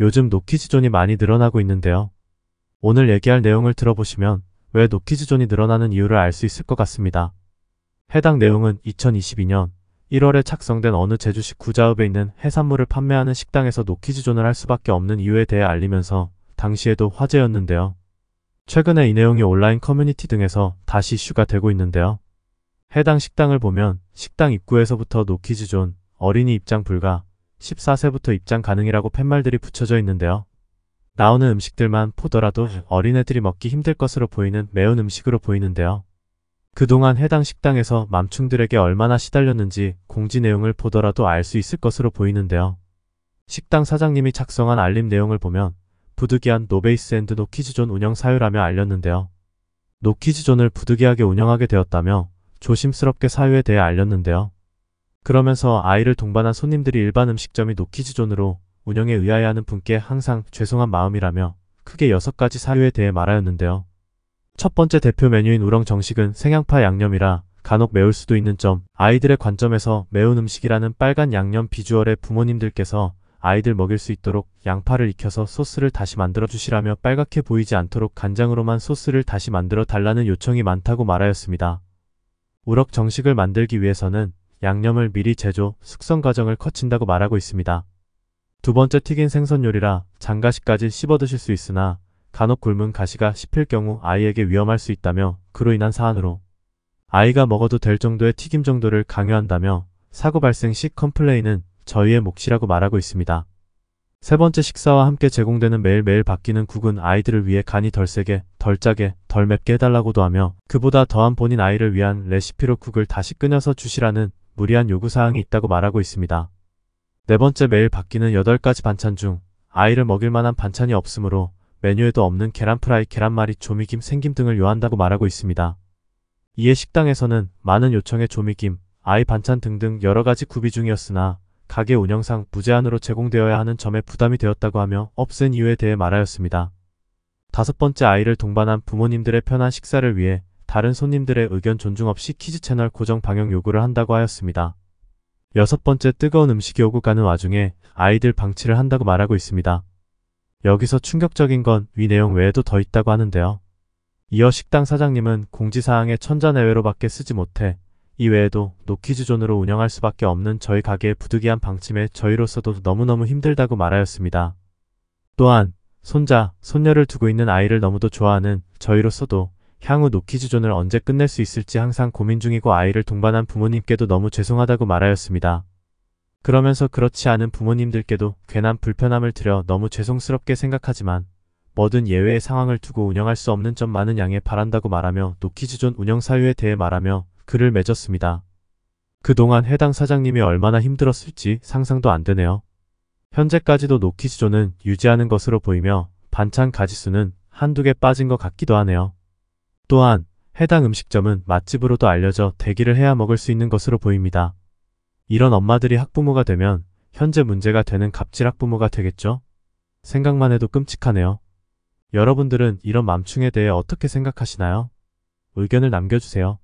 요즘 노키즈존이 많이 늘어나고 있는데요. 오늘 얘기할 내용을 들어보시면 왜 노키즈존이 늘어나는 이유를 알 수 있을 것 같습니다. 해당 내용은 2022년 1월에 착성된 어느 제주시 구자읍에 있는 해산물을 판매하는 식당에서 노키즈존을 할 수밖에 없는 이유에 대해 알리면서 당시에도 화제였는데요. 최근에 이 내용이 온라인 커뮤니티 등에서 다시 이슈가 되고 있는데요. 해당 식당을 보면 식당 입구에서부터 노키즈존, 어린이 입장 불가, 14세부터 입장 가능이라고 팻말들이 붙여져 있는데요. 나오는 음식들만 보더라도 어린애들이 먹기 힘들 것으로 보이는 매운 음식으로 보이는데요. 그동안 해당 식당에서 맘충들에게 얼마나 시달렸는지 공지 내용을 보더라도 알 수 있을 것으로 보이는데요. 식당 사장님이 작성한 알림 내용을 보면 부득이한 노베이스 앤드 노키즈존 운영 사유라며 알렸는데요. 노키즈존을 부득이하게 운영하게 되었다며 조심스럽게 사유에 대해 알렸는데요. 그러면서 아이를 동반한 손님들이 일반 음식점이 노키즈존으로 운영에 의아해하는 분께 항상 죄송한 마음이라며 크게 6가지 사유에 대해 말하였는데요. 첫 번째 대표 메뉴인 우렁 정식은 생양파 양념이라 간혹 매울 수도 있는 점, 아이들의 관점에서 매운 음식이라는 빨간 양념 비주얼에 부모님들께서 아이들 먹일 수 있도록 양파를 익혀서 소스를 다시 만들어 주시라며 빨갛게 보이지 않도록 간장으로만 소스를 다시 만들어 달라는 요청이 많다고 말하였습니다. 우럭 정식을 만들기 위해서는 양념을 미리 제조, 숙성 과정을 거친다고 말하고 있습니다. 두 번째 튀긴 생선 요리라 장가시까지 씹어 드실 수 있으나 간혹 굶은 가시가 씹힐 경우 아이에게 위험할 수 있다며 그로 인한 사안으로 아이가 먹어도 될 정도의 튀김 정도를 강요한다며 사고 발생 시 컴플레인은 저희의 몫이라고 말하고 있습니다. 세 번째 식사와 함께 제공되는 매일매일 바뀌는 국은 아이들을 위해 간이 덜 세게, 덜 짜게, 덜 맵게 해달라고도 하며 그보다 더한 본인 아이를 위한 레시피로 국을 다시 끊어서 주시라는 무리한 요구사항이 있다고 말하고 있습니다. 네 번째 매일 바뀌는 8가지 반찬 중 아이를 먹일 만한 반찬이 없으므로 메뉴에도 없는 계란프라이, 계란말이, 조미김, 생김 등을 요한다고 말하고 있습니다. 이에 식당에서는 많은 요청의 조미김, 아이 반찬 등등 여러가지 구비 중이었으나 가게 운영상 무제한으로 제공되어야 하는 점에 부담이 되었다고 하며 없앤 이유에 대해 말하였습니다. 다섯 번째 아이를 동반한 부모님들의 편한 식사를 위해 다른 손님들의 의견 존중 없이 키즈 채널 고정 방영 요구를 한다고 하였습니다. 여섯 번째 뜨거운 음식이 오고 가는 와중에 아이들 방치를 한다고 말하고 있습니다. 여기서 충격적인 건 위 내용 외에도 더 있다고 하는데요. 이어 식당 사장님은 공지사항에 천자내외로밖에 쓰지 못해 이외에도 노키즈존으로 운영할 수밖에 없는 저희 가게의 부득이한 방침에 저희로서도 너무너무 힘들다고 말하였습니다. 또한 손자, 손녀를 두고 있는 아이를 너무도 좋아하는 저희로서도 향후 노키즈존을 언제 끝낼 수 있을지 항상 고민 중이고 아이를 동반한 부모님께도 너무 죄송하다고 말하였습니다. 그러면서 그렇지 않은 부모님들께도 괜한 불편함을 드려 너무 죄송스럽게 생각하지만 뭐든 예외의 상황을 두고 운영할 수 없는 점 많은 양해 바란다고 말하며 노키즈존 운영 사유에 대해 말하며 글을 맺었습니다. 그동안 해당 사장님이 얼마나 힘들었을지 상상도 안 되네요. 현재까지도 노키즈존은 유지하는 것으로 보이며 반찬 가지수는 한두 개 빠진 것 같기도 하네요. 또한 해당 음식점은 맛집으로도 알려져 대기를 해야 먹을 수 있는 것으로 보입니다. 이런 엄마들이 학부모가 되면 현재 문제가 되는 갑질 학부모가 되겠죠? 생각만 해도 끔찍하네요. 여러분들은 이런 맘충에 대해 어떻게 생각하시나요? 의견을 남겨주세요.